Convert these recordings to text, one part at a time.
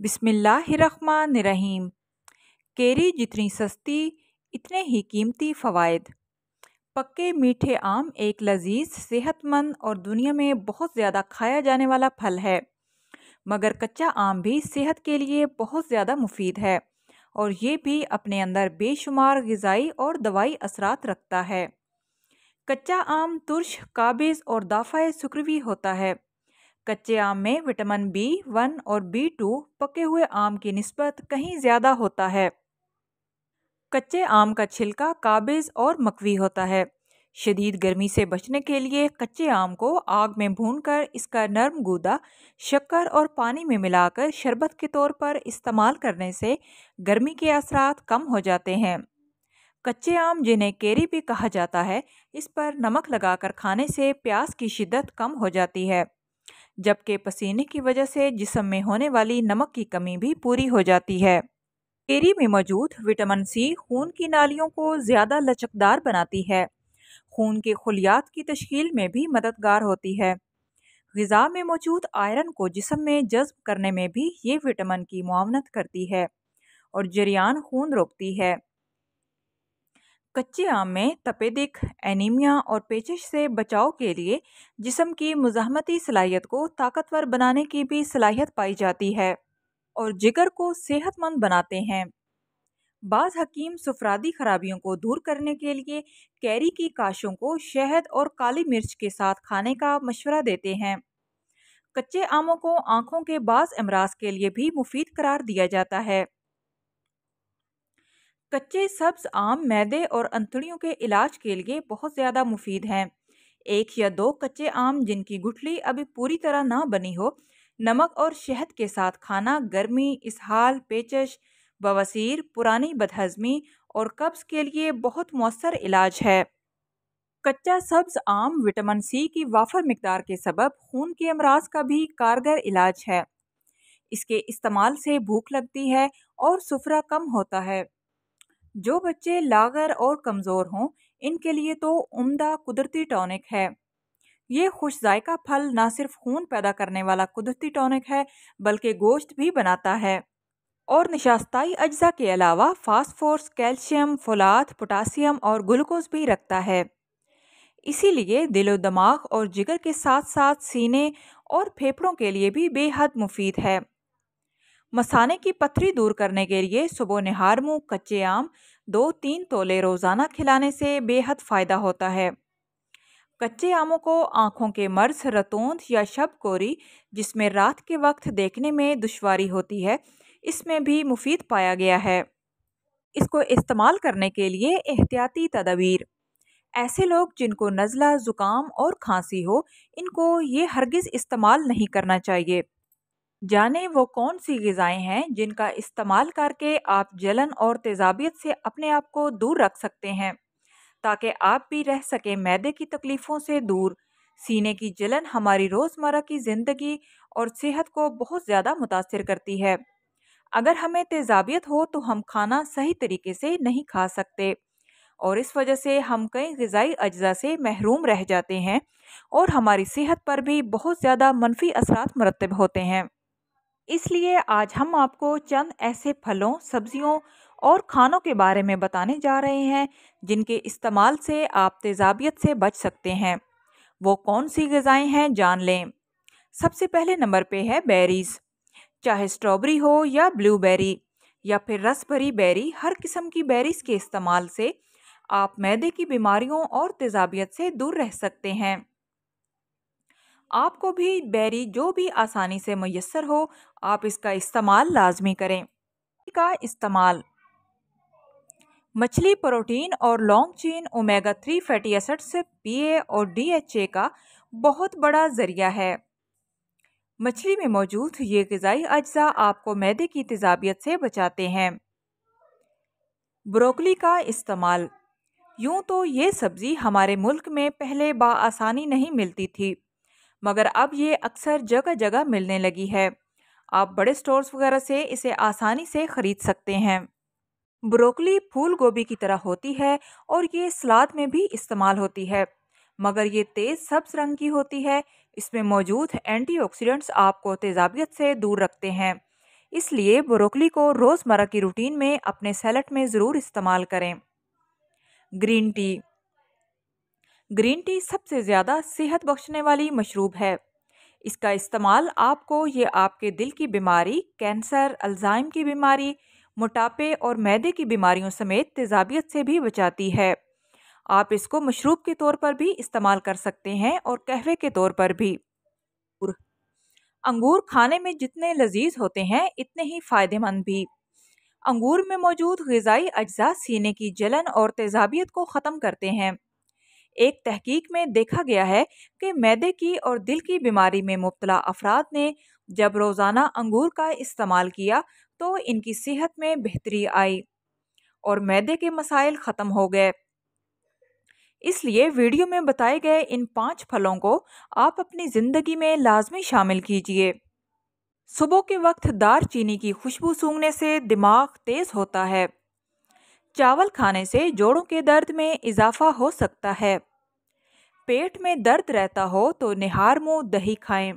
रहीम केरी जितनी सस्ती इतने ही कीमती फ़वाद पक्के मीठे आम एक लजीज सेहतमंद और दुनिया में बहुत ज़्यादा खाया जाने वाला फल है मगर कच्चा आम भी सेहत के लिए बहुत ज़्यादा मुफीद है और ये भी अपने अंदर बेशुमार गज़ाई और दवाई असरात रखता है कच्चा आम तुर्श काबिज़ और दाफ़ा सुक्रवी होता है कच्चे आम में विटामिन बी वन और बी टू पके हुए आम की नस्बत कहीं ज़्यादा होता है कच्चे आम का छिलका काबिज और मकवी होता है शदीद गर्मी से बचने के लिए कच्चे आम को आग में भूनकर इसका नरम गूदा शक्कर और पानी में मिलाकर शरबत के तौर पर इस्तेमाल करने से गर्मी के असरात कम हो जाते हैं कच्चे आम जिन्हें केरी भी कहा जाता है इस पर नमक लगाकर खाने से प्यास की शिद्दत कम हो जाती है जबकि पसीने की वजह से जिसम में होने वाली नमक की कमी भी पूरी हो जाती है केरी में मौजूद विटामिन सी खून की नालियों को ज़्यादा लचकदार बनाती है खून के खुलियात की तश्ील में भी मददगार होती है गज़ा में मौजूद आयरन को जिसम में जज्ब करने में भी ये विटामिन की मावनत करती है और जरियान खून रोकती है कच्चे आम में तपेदिक एनीमिया और पेचिश से बचाव के लिए जिसम की मुजामती सलाहियत को ताकतवर बनाने की भी सलाहियत पाई जाती है और जिगर को सेहतमंद बनाते हैं बाज़ हकीम सुफरादी खराबियों को दूर करने के लिए कैरी की काशों को शहद और काली मिर्च के साथ खाने का मशवरा देते हैं कच्चे आमों को आँखों के बाज़ अमराज के लिए भी मुफीद करार दिया जाता है कच्चे सब्ज आम मैदे और अंतड़ियों के इलाज के लिए बहुत ज़्यादा मुफीद हैं एक या दो कच्चे आम जिनकी गुठली अभी पूरी तरह ना बनी हो नमक और शहद के साथ खाना गर्मी इसहाल पेचश बवसीर पुरानी बदहजमी और कब्ज़ के लिए बहुत मौसर इलाज है कच्चा सब्ज़ आम विटामिन सी की वाफर मकदार के सबब खून के अमराज का भी कारगर इलाज है इसके इस्तेमाल से भूख लगती है और सुफरा कम होता है जो बच्चे लागर और कमज़ोर हों इनके लिए तो उम्दा कुदरती टॉनिक है ये खुश जायका फल ना सिर्फ खून पैदा करने वाला कुदरती टॉनिक है बल्कि गोश्त भी बनाता है और निशास्ताई अज्जा के अलावा फास्फोर्स कैल्शियम फुलात पोटासियम और ग्लूकोज भी रखता है इसीलिए दिलो दिमाग और जिगर के साथ साथ सीने और फेफड़ों के लिए भी बेहद मुफीद है मसाने की पथरी दूर करने के लिए सुबह निहार मुँह कच्चे आम दो तीन तोले रोज़ाना खिलाने से बेहद फ़ायदा होता है कच्चे आमों को आँखों के मर्ज रतोंद या शब कोरी जिसमें रात के वक्त देखने में दुश्वारी होती है इसमें भी मुफीद पाया गया है इसको इस्तेमाल करने के लिए एहतियाती तदबीर ऐसे लोग जिनको नज़ला ज़ुकाम और खांसी हो इनको ये हरगिज़ इस्तेमाल नहीं करना चाहिए जाने वो कौन सी गज़ाएँ हैं जिनका इस्तेमाल करके आप जलन और तेजाबियत से अपने आप को दूर रख सकते हैं ताकि आप भी रह सकें मैदे की तकलीफ़ों से दूर सीने की जलन हमारी रोज़मर्रा की ज़िंदगी और सेहत को बहुत ज़्यादा मुतासर करती है अगर हमें तेजाबियत हो तो हम खाना सही तरीके से नहीं खा सकते और इस वजह से हम कई गज़ाई अज्जा से महरूम रह जाते हैं और हमारी सेहत पर भी बहुत ज़्यादा मनफी असरात मरतब होते हैं इसलिए आज हम आपको चंद ऐसे फलों सब्जियों और खानों के बारे में बताने जा रहे हैं जिनके इस्तेमाल से आप तेजाबियत से बच सकते हैं वो कौन सी गज़ाएँ हैं जान लें सबसे पहले नंबर पे है बेरीज़ चाहे स्ट्रॉबेरी हो या ब्लूबेरी या फिर रस भरी बेरी हर किस्म की बेरीज़ के इस्तेमाल से आप मैदे की बीमारियों और तेजाबियत से दूर रह सकते हैं आपको भी बैरी जो भी आसानी से मैसर हो आप इसका इस्तेमाल लाजमी करें का इस्तेमाल मछली प्रोटीन और long chain omega three fatty P PA और डीएचए का बहुत बड़ा ज़रिया है मछली में मौजूद ये गज़ाई अज्जा आपको मैदे की तजाबियत से बचाते हैं ब्रोकली का इस्तेमाल यूँ तो ये सब्ज़ी हमारे मुल्क में पहले बासानी नहीं मिलती थी मगर अब ये अक्सर जगह जगह मिलने लगी है आप बड़े स्टोर्स वगैरह से इसे आसानी से ख़रीद सकते हैं ब्रोकली फूल गोभी की तरह होती है और ये सलाद में भी इस्तेमाल होती है मगर ये तेज़ सब्ज रंग की होती है इसमें मौजूद एंटीऑक्सीडेंट्स आपको तेजाबियत से दूर रखते हैं इसलिए ब्रोकली को रोज़मर्रा की रूटीन में अपने सैलड में ज़रूर इस्तेमाल करें ग्रीन टी ग्रीन टी सबसे ज़्यादा सेहत बख्शने वाली मशरूब है इसका इस्तेमाल आपको ये आपके दिल की बीमारी कैंसर अल्जाइम की बीमारी मोटापे और मैदे की बीमारियों समेत तेजाबियत से भी बचाती है आप इसको मशरूब के तौर पर भी इस्तेमाल कर सकते हैं और कहवे के तौर पर भी अंगूर खाने में जितने लजीज होते हैं इतने ही फ़ायदेमंद भी अंगूर में मौजूद गज़ाई अज्जा सीने की जलन और तेजाबियत को ख़त्म करते हैं एक तहकीक में देखा गया है कि मैदे की और दिल की बीमारी में मुबतला अफराद ने जब रोज़ाना अंगूर का इस्तेमाल किया तो इनकी सेहत में बेहतरी आई और मैदे के मसाइल ख़त्म हो गए इसलिए वीडियो में बताए गए इन पांच फलों को आप अपनी ज़िंदगी में लाजमी शामिल कीजिए सुबह के वक्त दार चीनी की खुशबू सूंघने से दिमाग तेज़ होता है चावल खाने से जोड़ों के दर्द में इजाफा हो सकता है पेट में दर्द रहता हो तो निहार मुँह दही खाएं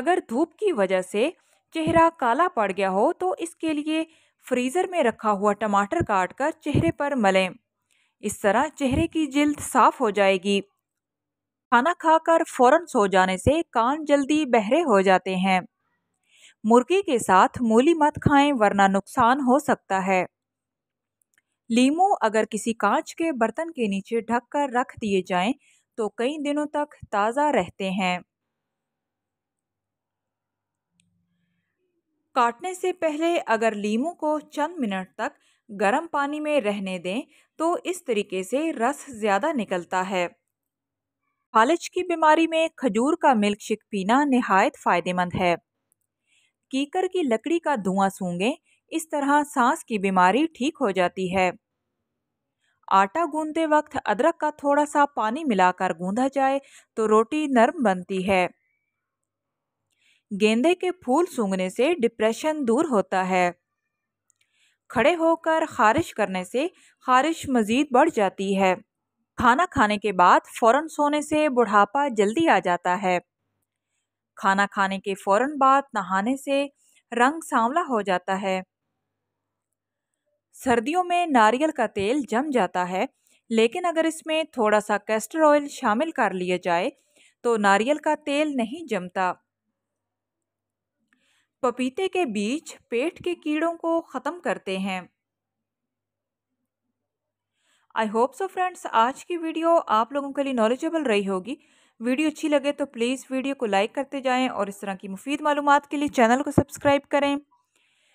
अगर धूप की वजह से चेहरा काला पड़ गया हो तो इसके लिए फ्रीज़र में रखा हुआ टमाटर काटकर चेहरे पर मलें इस तरह चेहरे की जल्द साफ हो जाएगी खाना खाकर फौरन सो जाने से कान जल्दी बहरे हो जाते हैं मुर्गी के साथ मूली मत खाएं वरना नुकसान हो सकता है लीमू अगर किसी कांच के बर्तन के नीचे ढक कर रख दिए जाएं तो कई दिनों तक ताज़ा रहते हैं काटने से पहले अगर लीमू को चंद मिनट तक गर्म पानी में रहने दें तो इस तरीके से रस ज़्यादा निकलता है फालज की बीमारी में खजूर का मिल्क शेक पीना नहायत फ़ायदेमंद है कीकर की लकड़ी का धुआं सूंघें इस तरह सांस की बीमारी ठीक हो जाती है आटा गूंदते वक्त अदरक का थोड़ा सा पानी मिलाकर गूंधा जाए तो रोटी नरम बनती है गेंदे के फूल सूंघने से डिप्रेशन दूर होता है खड़े होकर खारिश करने से खारिश मज़ीद बढ़ जाती है खाना खाने के बाद फ़ौरन सोने से बुढ़ापा जल्दी आ जाता है खाना खाने के फ़ौरन बाद नहाने से रंग सांवला हो जाता है सर्दियों में नारियल का तेल जम जाता है लेकिन अगर इसमें थोड़ा सा कैस्टर ऑयल शामिल कर लिया जाए तो नारियल का तेल नहीं जमता पपीते के बीज पेट के कीड़ों को ख़त्म करते हैं आई होप सो फ्रेंड्स आज की वीडियो आप लोगों के लिए नॉलेजेबल रही होगी वीडियो अच्छी लगे तो प्लीज़ वीडियो को लाइक करते जाएं और इस तरह की मुफीद मालूम के लिए चैनल को सब्सक्राइब करें